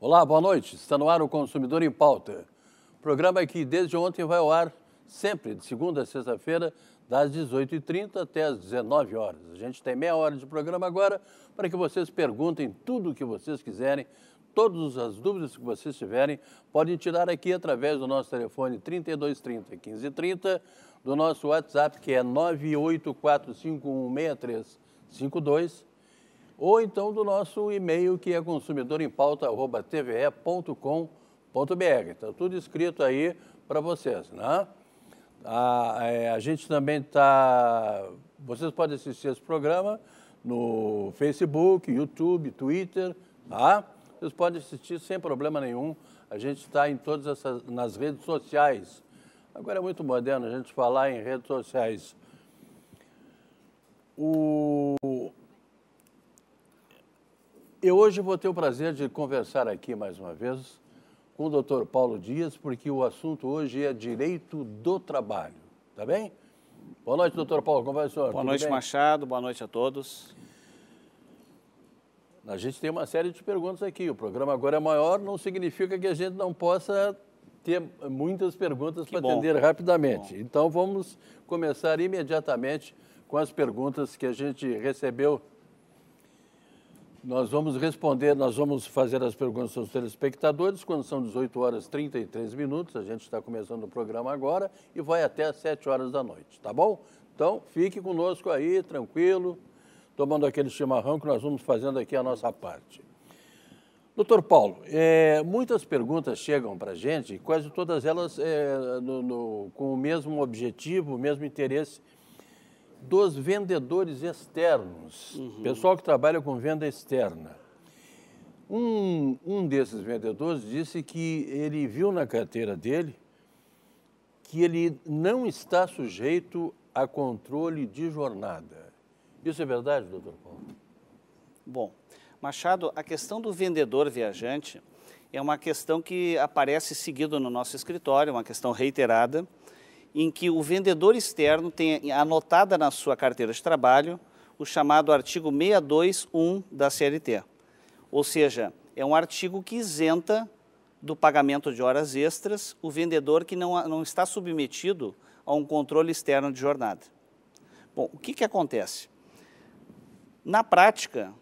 Olá, boa noite. Está no ar o Consumidor em Pauta, programa que desde ontem vai ao ar sempre, de segunda a sexta-feira, das 18h30 até as 19 horas. A gente tem meia hora de programa agora para que vocês perguntem tudo o que vocês quiserem. Todas as dúvidas que vocês tiverem, podem tirar aqui através do nosso telefone 3230 1530, do nosso WhatsApp que é 984516352 ou então do nosso e-mail que é consumidorempauta@tve.com.br. Está tudo escrito aí para vocês, né? A, é, a gente também está. Vocês podem assistir esse programa no Facebook, YouTube, Twitter, tá? Vocês podem assistir sem problema nenhum. A gente está em todas essas nas redes sociais. Agora é muito moderno a gente falar em redes sociais. O... Eu hoje vou ter o prazer de conversar aqui mais uma vez com o doutor Paulo Dias, porque o assunto hoje é direito do trabalho. Tá bem? Boa noite, doutor Paulo. Como vai o senhor? Boa Tudo noite, bem? Machado. Boa noite a todos. A gente tem uma série de perguntas aqui. O programa agora é maior, não significa que a gente não possa ter muitas perguntas para atender rapidamente. Então, vamos começar imediatamente com as perguntas que a gente recebeu nós vamos responder, nós vamos fazer as perguntas aos telespectadores quando são 18 horas 33 minutos. A gente está começando o programa agora e vai até às 7 horas da noite, tá bom? Então fique conosco aí, tranquilo, tomando aquele chimarrão que nós vamos fazendo aqui a nossa parte. Doutor Paulo, é, muitas perguntas chegam para a gente, quase todas elas é, no, no, com o mesmo objetivo, o mesmo interesse dos vendedores externos, uhum. pessoal que trabalha com venda externa. Um, um desses vendedores disse que ele viu na carteira dele que ele não está sujeito a controle de jornada. Isso é verdade, doutor Paulo? Bom, Machado, a questão do vendedor viajante é uma questão que aparece seguido no nosso escritório, uma questão reiterada em que o vendedor externo tem anotada na sua carteira de trabalho o chamado artigo 621 da CLT. Ou seja, é um artigo que isenta do pagamento de horas extras o vendedor que não, não está submetido a um controle externo de jornada. Bom, o que, que acontece? Na prática,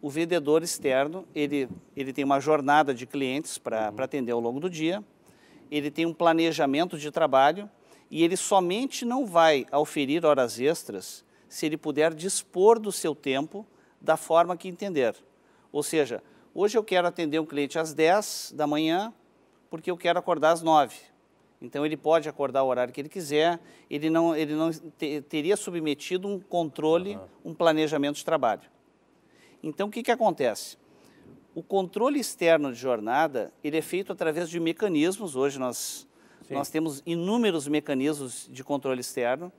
o vendedor externo ele, ele tem uma jornada de clientes para uhum. atender ao longo do dia, ele tem um planejamento de trabalho e ele somente não vai oferir horas extras se ele puder dispor do seu tempo da forma que entender. Ou seja, hoje eu quero atender um cliente às 10 da manhã, porque eu quero acordar às 9. Então ele pode acordar o horário que ele quiser, ele não, ele não te, teria submetido um controle, uhum. um planejamento de trabalho. Então o que, que acontece? O controle externo de jornada, ele é feito através de mecanismos, hoje nós Sim. Nós temos inúmeros mecanismos de controle externo.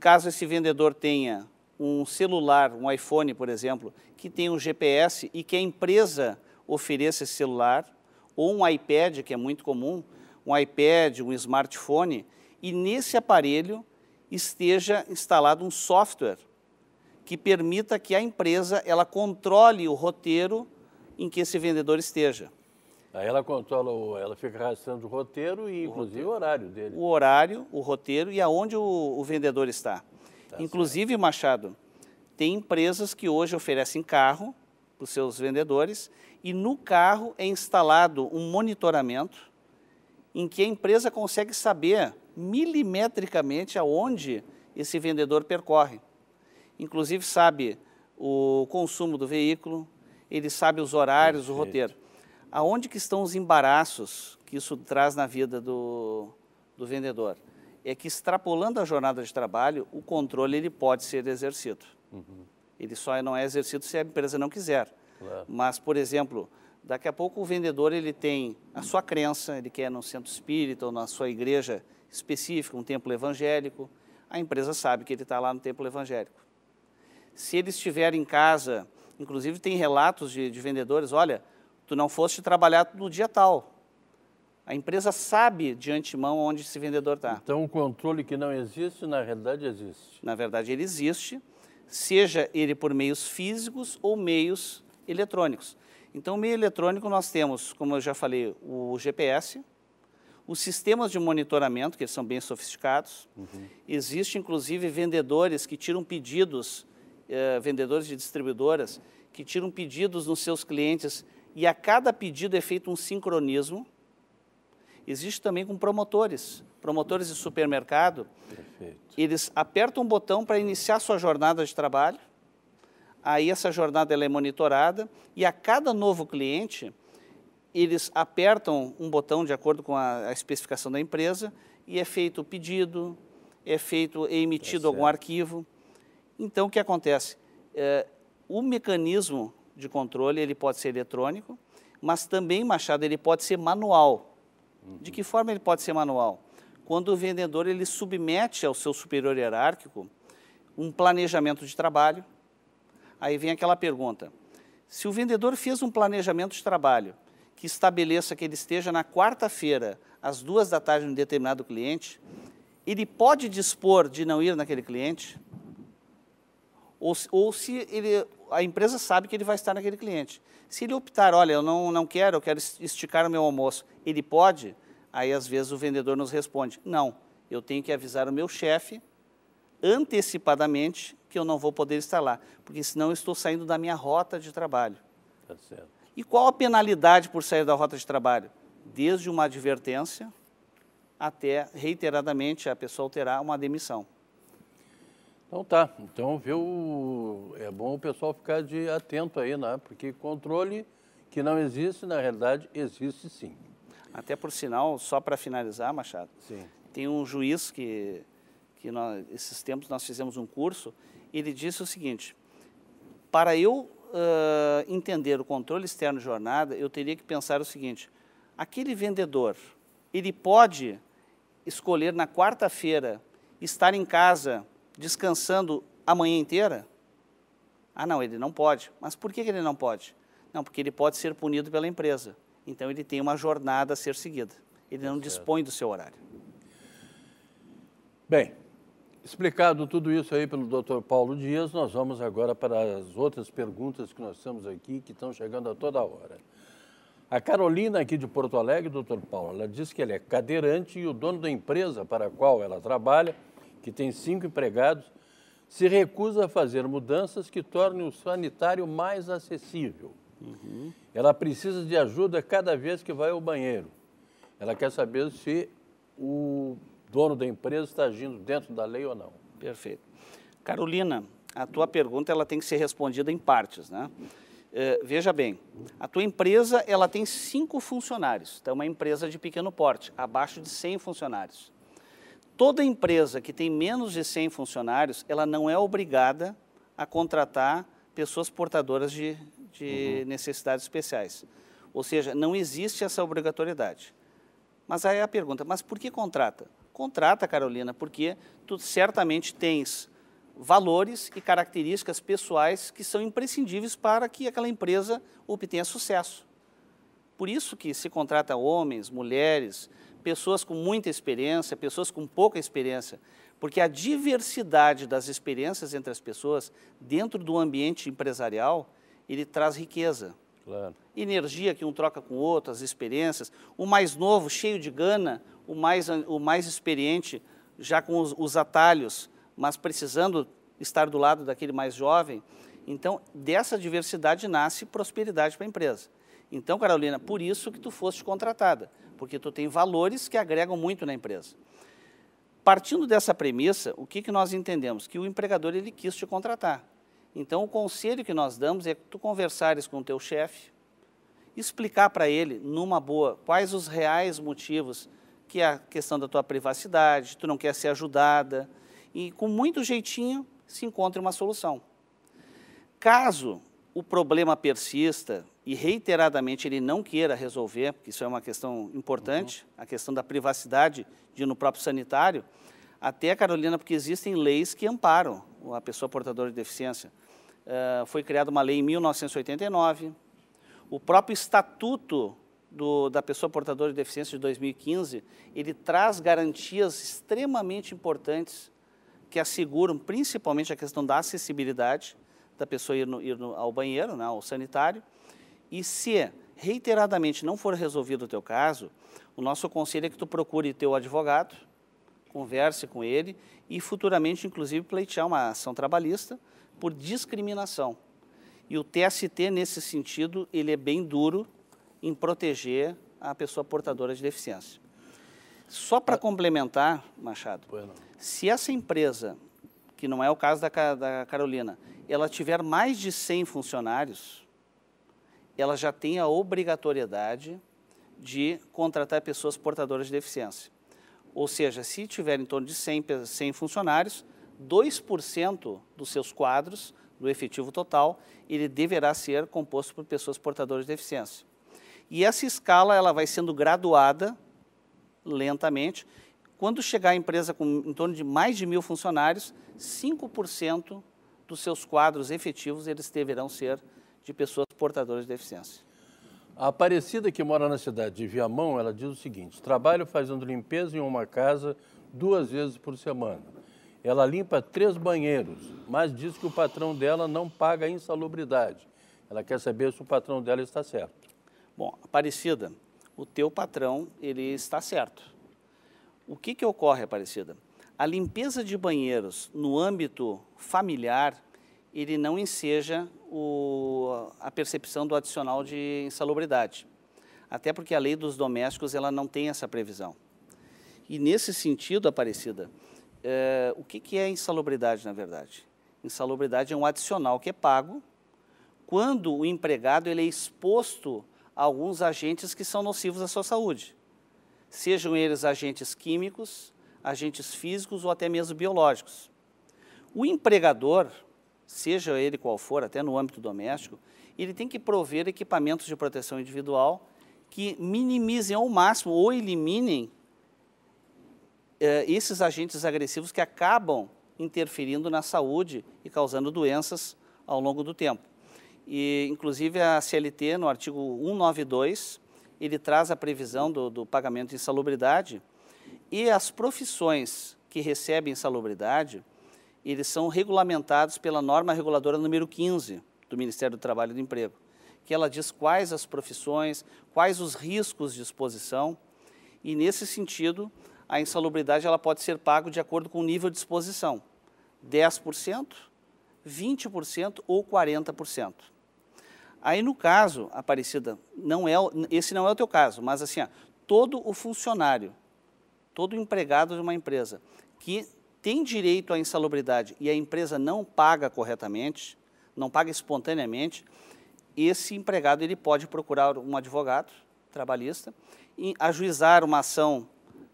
Caso esse vendedor tenha um celular, um iPhone, por exemplo, que tem um GPS e que a empresa ofereça esse celular, ou um iPad, que é muito comum, um iPad, um smartphone, e nesse aparelho esteja instalado um software que permita que a empresa ela controle o roteiro em que esse vendedor esteja. Aí ela controla, ela fica rastreando o roteiro e, o inclusive, roteiro. o horário dele. O horário, o roteiro e aonde o, o vendedor está. Tá inclusive, certo. Machado, tem empresas que hoje oferecem carro para os seus vendedores e no carro é instalado um monitoramento em que a empresa consegue saber milimetricamente aonde esse vendedor percorre. Inclusive sabe o consumo do veículo, ele sabe os horários, Perfeito. o roteiro aonde que estão os embaraços que isso traz na vida do, do vendedor? É que extrapolando a jornada de trabalho, o controle ele pode ser exercido. Uhum. Ele só não é exercido se a empresa não quiser. Claro. Mas, por exemplo, daqui a pouco o vendedor ele tem a sua crença, ele quer num centro espírita ou na sua igreja específica, um templo evangélico. A empresa sabe que ele está lá no templo evangélico. Se ele estiver em casa, inclusive tem relatos de, de vendedores, olha, tu não foste trabalhar no dia tal. A empresa sabe de antemão onde esse vendedor está. Então, um controle que não existe, na realidade existe. Na verdade, ele existe, seja ele por meios físicos ou meios eletrônicos. Então, meio eletrônico nós temos, como eu já falei, o GPS, os sistemas de monitoramento, que são bem sofisticados. Uhum. Existe, inclusive, vendedores que tiram pedidos, eh, vendedores de distribuidoras, que tiram pedidos nos seus clientes e a cada pedido é feito um sincronismo. Existe também com promotores, promotores de supermercado. Perfeito. Eles apertam um botão para iniciar sua jornada de trabalho. Aí essa jornada ela é monitorada e a cada novo cliente eles apertam um botão de acordo com a, a especificação da empresa e é feito o pedido, é feito, é emitido é algum arquivo. Então o que acontece? É, o mecanismo de controle ele pode ser eletrônico, mas também, Machado, ele pode ser manual. Uhum. De que forma ele pode ser manual? Quando o vendedor ele submete ao seu superior hierárquico um planejamento de trabalho. Aí vem aquela pergunta: se o vendedor fez um planejamento de trabalho que estabeleça que ele esteja na quarta-feira às duas da tarde em um determinado cliente, ele pode dispor de não ir naquele cliente? Ou, ou se ele a empresa sabe que ele vai estar naquele cliente. Se ele optar, olha, eu não, não quero, eu quero esticar o meu almoço, ele pode? Aí, às vezes, o vendedor nos responde, não, eu tenho que avisar o meu chefe antecipadamente que eu não vou poder estar lá, porque senão eu estou saindo da minha rota de trabalho. Tá certo. E qual a penalidade por sair da rota de trabalho? Desde uma advertência até, reiteradamente, a pessoa alterar uma demissão. Então tá, então viu, é bom o pessoal ficar de atento aí, né? Porque controle que não existe, na realidade, existe sim. Até por sinal, só para finalizar, Machado, sim. tem um juiz que, que nós, esses tempos nós fizemos um curso, ele disse o seguinte, para eu uh, entender o controle externo de jornada, eu teria que pensar o seguinte, aquele vendedor, ele pode escolher na quarta-feira estar em casa descansando a manhã inteira? Ah, não, ele não pode. Mas por que ele não pode? Não, porque ele pode ser punido pela empresa. Então ele tem uma jornada a ser seguida. Ele tá não certo. dispõe do seu horário. Bem, explicado tudo isso aí pelo Dr. Paulo Dias, nós vamos agora para as outras perguntas que nós temos aqui, que estão chegando a toda hora. A Carolina, aqui de Porto Alegre, doutor Paulo, ela diz que ela é cadeirante e o dono da empresa para a qual ela trabalha que tem cinco empregados, se recusa a fazer mudanças que tornem o sanitário mais acessível. Uhum. Ela precisa de ajuda cada vez que vai ao banheiro. Ela quer saber se o dono da empresa está agindo dentro da lei ou não. Perfeito. Carolina, a tua pergunta ela tem que ser respondida em partes, né? Uh, veja bem, a tua empresa ela tem cinco funcionários, então é uma empresa de pequeno porte, abaixo de 100 funcionários. Toda empresa que tem menos de 100 funcionários, ela não é obrigada a contratar pessoas portadoras de, de uhum. necessidades especiais. Ou seja, não existe essa obrigatoriedade. Mas aí é a pergunta, mas por que contrata? Contrata, Carolina, porque tu certamente tens valores e características pessoais que são imprescindíveis para que aquela empresa obtenha sucesso. Por isso que se contrata homens, mulheres, pessoas com muita experiência, pessoas com pouca experiência, porque a diversidade das experiências entre as pessoas dentro do ambiente empresarial, ele traz riqueza. Claro. Energia que um troca com o outro, as experiências. O mais novo, cheio de gana, o mais, o mais experiente, já com os, os atalhos, mas precisando estar do lado daquele mais jovem. Então, dessa diversidade nasce prosperidade para a empresa. Então, Carolina, por isso que tu foste contratada porque tu tem valores que agregam muito na empresa. Partindo dessa premissa, o que, que nós entendemos? Que o empregador ele quis te contratar. Então, o conselho que nós damos é que tu conversares com o teu chefe, explicar para ele, numa boa, quais os reais motivos que é a questão da tua privacidade, tu não quer ser ajudada, e com muito jeitinho se encontre uma solução. Caso o problema persista, e reiteradamente ele não queira resolver, porque isso é uma questão importante, uhum. a questão da privacidade de no próprio sanitário, até, Carolina, porque existem leis que amparam a pessoa portadora de deficiência. Uh, foi criada uma lei em 1989, o próprio Estatuto do, da Pessoa Portadora de Deficiência de 2015, ele traz garantias extremamente importantes que asseguram principalmente a questão da acessibilidade da pessoa ir, no, ir no, ao banheiro, né, ao sanitário, e se reiteradamente não for resolvido o teu caso, o nosso conselho é que tu procure teu advogado, converse com ele e futuramente, inclusive, pleitear uma ação trabalhista por discriminação. E o TST, nesse sentido, ele é bem duro em proteger a pessoa portadora de deficiência. Só para ah. complementar, Machado, bueno. se essa empresa, que não é o caso da, da Carolina, ela tiver mais de 100 funcionários, ela já tem a obrigatoriedade de contratar pessoas portadoras de deficiência. Ou seja, se tiver em torno de 100, 100 funcionários, 2% dos seus quadros, do efetivo total, ele deverá ser composto por pessoas portadoras de deficiência. E essa escala ela vai sendo graduada lentamente. Quando chegar a empresa com em torno de mais de mil funcionários, 5% dos seus quadros efetivos eles deverão ser de pessoas portadoras de deficiência. A Aparecida, que mora na cidade de Viamão, ela diz o seguinte: trabalho fazendo limpeza em uma casa duas vezes por semana. Ela limpa três banheiros, mas diz que o patrão dela não paga a insalubridade. Ela quer saber se o patrão dela está certo. Bom, Aparecida, o teu patrão, ele está certo. O que, que ocorre, Aparecida? A limpeza de banheiros no âmbito familiar, ele não enseja o, a percepção do adicional de insalubridade. Até porque a lei dos domésticos ela não tem essa previsão. E nesse sentido, Aparecida, é, o que, que é insalubridade, na verdade? Insalubridade é um adicional que é pago quando o empregado ele é exposto a alguns agentes que são nocivos à sua saúde, sejam eles agentes químicos, agentes físicos ou até mesmo biológicos. O empregador, seja ele qual for, até no âmbito doméstico, ele tem que prover equipamentos de proteção individual que minimizem ao máximo ou eliminem eh, esses agentes agressivos que acabam interferindo na saúde e causando doenças ao longo do tempo. E, inclusive, a CLT, no artigo 192, ele traz a previsão do, do pagamento de insalubridade e as profissões que recebem insalubridade, eles são regulamentados pela norma reguladora número 15 do Ministério do Trabalho e do Emprego, que ela diz quais as profissões, quais os riscos de exposição, e nesse sentido, a insalubridade ela pode ser paga de acordo com o nível de exposição, 10%, 20% ou 40%. Aí no caso, Aparecida, não é, esse não é o teu caso, mas assim, ó, todo o funcionário, todo o empregado de uma empresa que tem direito à insalubridade e a empresa não paga corretamente, não paga espontaneamente, esse empregado ele pode procurar um advogado trabalhista e ajuizar uma ação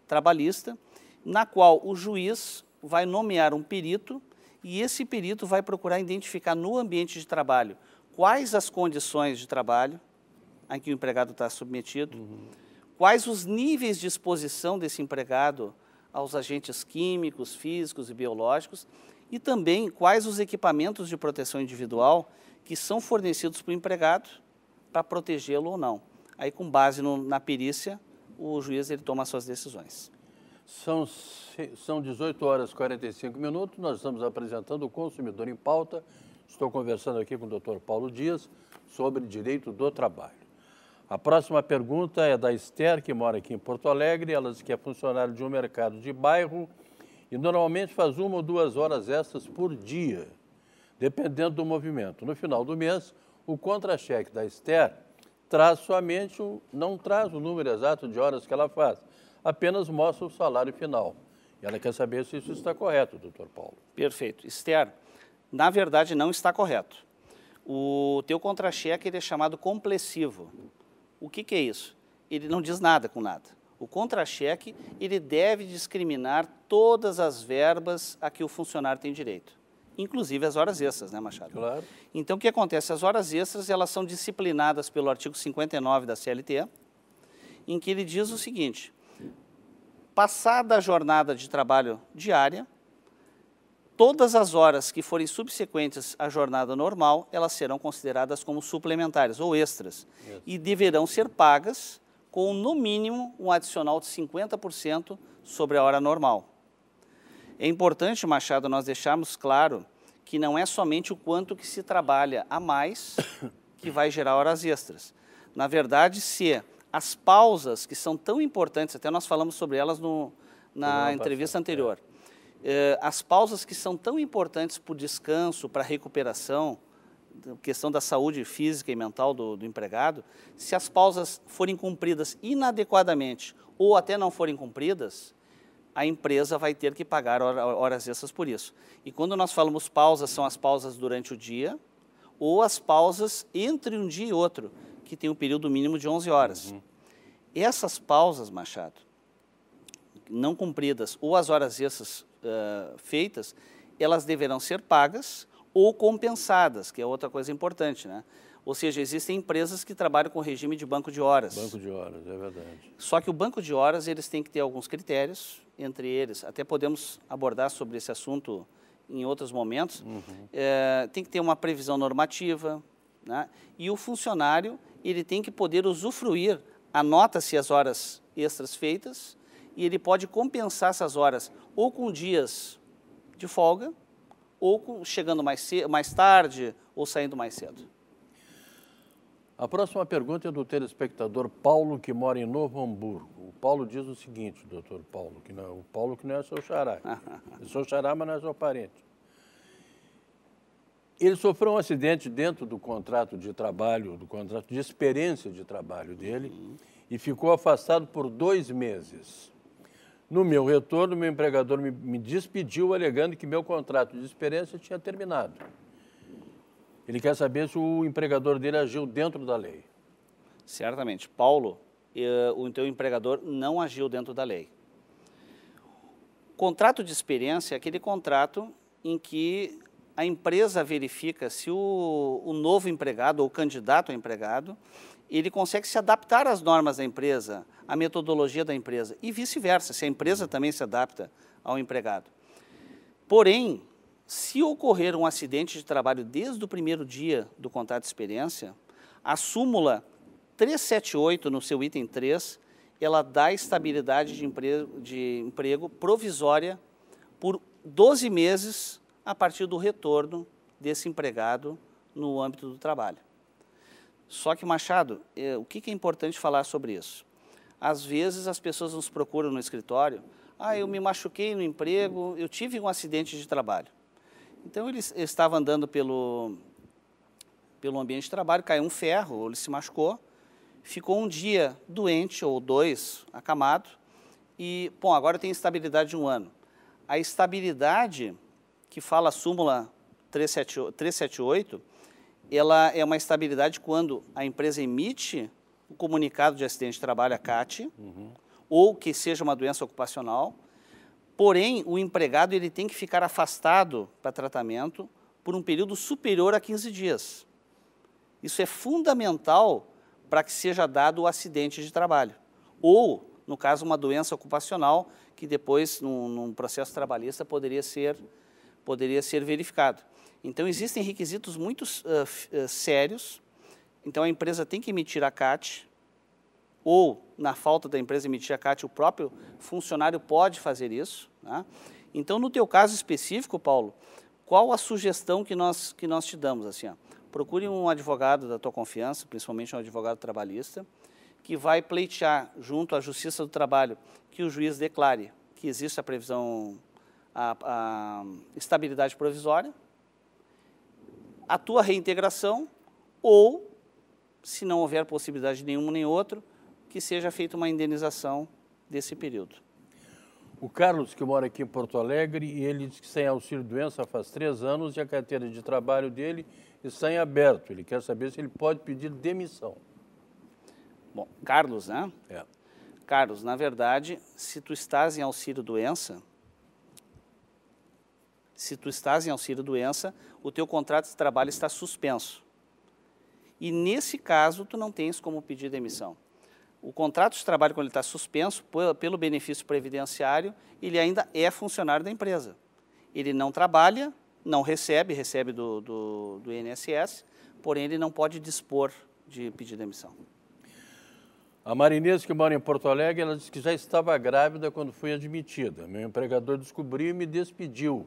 trabalhista, na qual o juiz vai nomear um perito e esse perito vai procurar identificar no ambiente de trabalho quais as condições de trabalho a que o empregado está submetido, uhum. quais os níveis de exposição desse empregado aos agentes químicos, físicos e biológicos e também quais os equipamentos de proteção individual que são fornecidos para o empregado para protegê-lo ou não. Aí, com base no, na perícia, o juiz ele toma suas decisões. São, são 18 horas e 45 minutos, nós estamos apresentando o Consumidor em Pauta. Estou conversando aqui com o Dr. Paulo Dias sobre direito do trabalho. A próxima pergunta é da Esther, que mora aqui em Porto Alegre. Ela diz que é funcionária de um mercado de bairro e normalmente faz uma ou duas horas extras por dia, dependendo do movimento. No final do mês, o contra-cheque da Esther traz somente, o, não traz o número exato de horas que ela faz, apenas mostra o salário final. E ela quer saber se isso está correto, doutor Paulo. Perfeito. Esther, na verdade não está correto. O teu contra-cheque é chamado complessivo. O que, que é isso? Ele não diz nada com nada. O contra-cheque, ele deve discriminar todas as verbas a que o funcionário tem direito inclusive as horas extras, né, Machado? Claro. Então, o que acontece? As horas extras, elas são disciplinadas pelo artigo 59 da CLT, em que ele diz o seguinte, passada a jornada de trabalho diária, Todas as horas que forem subsequentes à jornada normal, elas serão consideradas como suplementares ou extras e deverão ser pagas com no mínimo um adicional de 50% sobre a hora normal. É importante, Machado, nós deixarmos claro que não é somente o quanto que se trabalha a mais que vai gerar horas extras. Na verdade, se as pausas que são tão importantes, até nós falamos sobre elas no, na entrevista é. anterior. É eh, as pausas que são tão importantes para o descanso, para a recuperação, questão da saúde física e mental do, do, empregado, se as pausas forem cumpridas inadequadamente ou até não forem cumpridas, a empresa vai ter que pagar horas extras por isso. E quando nós falamos pausas, são as pausas durante o dia ou as pausas entre um dia e outro, que tem um período mínimo de 11 horas. Uhum. Essas pausas, Machado, não cumpridas ou as horas extras uh, feitas, elas deverão ser pagas ou compensadas, que é outra coisa importante, né? Ou seja, existem empresas que trabalham com regime de banco de horas. Banco de horas, é verdade. Só que o banco de horas, eles têm que ter alguns critérios, entre eles, até podemos abordar sobre esse assunto em outros momentos, uhum. é, tem que ter uma previsão normativa, né? e o funcionário, ele tem que poder usufruir, anota-se as horas extras feitas, e ele pode compensar essas horas ou com dias de folga, ou com, chegando mais, mais tarde, ou saindo mais cedo. A próxima pergunta é do telespectador Paulo, que mora em Novo Hamburgo. O Paulo diz o seguinte, doutor Paulo, que não, é, o Paulo que não é seu xará. é seu xará, mas não é seu parente. Ele sofreu um acidente dentro do contrato de trabalho, do contrato de experiência de trabalho dele, uhum. e ficou afastado por dois meses. No meu retorno, meu empregador me, me despediu alegando que meu contrato de experiência tinha terminado. Ele quer saber se o empregador dele agiu dentro da lei. Certamente. Paulo, eu, eh, o teu empregador não agiu dentro da lei. Contrato de experiência é aquele contrato em que a empresa verifica se o, o novo empregado ou candidato a empregado ele consegue se adaptar às normas da empresa, à metodologia da empresa e vice-versa, se a empresa também se adapta ao empregado. Porém, se ocorrer um acidente de trabalho desde o primeiro dia do contrato de experiência, a súmula 378, no seu item 3, ela dá estabilidade de emprego, de emprego provisória por 12 meses a partir do retorno desse empregado no âmbito do trabalho. Só que, Machado, eh, o que, que é importante falar sobre isso? Às vezes as pessoas nos procuram no escritório, ah, eu me machuquei no emprego, eu tive um acidente de trabalho. Então ele estava andando pelo, pelo ambiente de trabalho, caiu um ferro, ou ele se machucou, ficou um dia doente ou dois, acamado, e, bom, agora tem estabilidade de um ano. A estabilidade que fala a súmula 378 ela é uma estabilidade quando a empresa emite o comunicado de acidente de trabalho, a CAT, uhum. ou que seja uma doença ocupacional. Porém, o empregado ele tem que ficar afastado para tratamento por um período superior a 15 dias. Isso é fundamental para que seja dado o acidente de trabalho. Ou, no caso, uma doença ocupacional, que depois, num, num processo trabalhista, poderia ser, poderia ser verificado. Então, existem requisitos muito uh, uh, sérios. Então, a empresa tem que emitir a CAT, ou, na falta da empresa emitir a CAT, o próprio funcionário pode fazer isso. Né? Então, no teu caso específico, Paulo, qual a sugestão que nós, que nós te damos? Assim, ó, procure um advogado da tua confiança, principalmente um advogado trabalhista, que vai pleitear junto à Justiça do Trabalho que o juiz declare que existe a previsão, a, a estabilidade provisória, a tua reintegração ou, se não houver possibilidade de nenhum nem outro, que seja feita uma indenização desse período. O Carlos, que mora aqui em Porto Alegre, e ele diz que sem auxílio-doença faz três anos e a carteira de trabalho dele está em aberto. Ele quer saber se ele pode pedir demissão. Bom, Carlos, né? É. Carlos, na verdade, se tu estás em auxílio-doença, se tu estás em auxílio-doença, o teu contrato de trabalho está suspenso. E nesse caso, tu não tens como pedir demissão. O contrato de trabalho, quando ele está suspenso, pelo benefício previdenciário, ele ainda é funcionário da empresa. Ele não trabalha, não recebe, recebe do, do, do INSS, porém ele não pode dispor de pedir demissão. A Marinês, que mora em Porto Alegre, ela disse que já estava grávida quando foi admitida. Meu empregador descobriu e me despediu.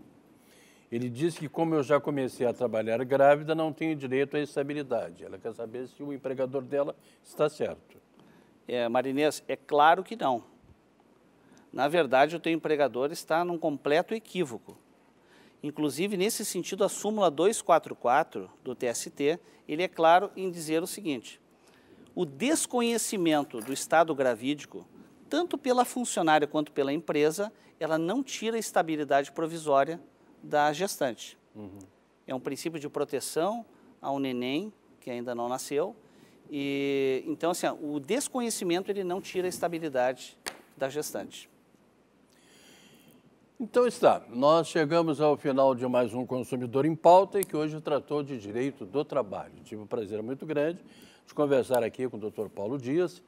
Ele diz que, como eu já comecei a trabalhar grávida, não tenho direito à estabilidade. Ela quer saber se o empregador dela está certo. É, Marinês, é claro que não. Na verdade, o teu empregador está num completo equívoco. Inclusive, nesse sentido, a súmula 244 do TST, ele é claro em dizer o seguinte, o desconhecimento do estado gravídico, tanto pela funcionária quanto pela empresa, ela não tira a estabilidade provisória da gestante. Uhum. É um princípio de proteção ao neném que ainda não nasceu. E então assim, o desconhecimento ele não tira a estabilidade da gestante. Então está, nós chegamos ao final de mais um Consumidor em Pauta e que hoje tratou de direito do trabalho. Tive um prazer muito grande de conversar aqui com o Dr. Paulo Dias,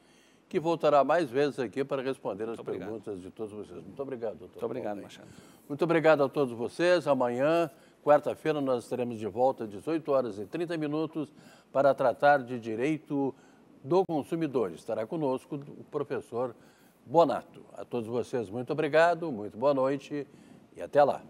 que voltará mais vezes aqui para responder as perguntas de todos vocês. Muito obrigado, doutor. Muito obrigado, Machado. Muito obrigado a todos vocês. Amanhã, quarta-feira, nós estaremos de volta às 18 horas e 30 minutos para tratar de direito do consumidor. Estará conosco o professor Bonato. A todos vocês, muito obrigado, muito boa noite e até lá.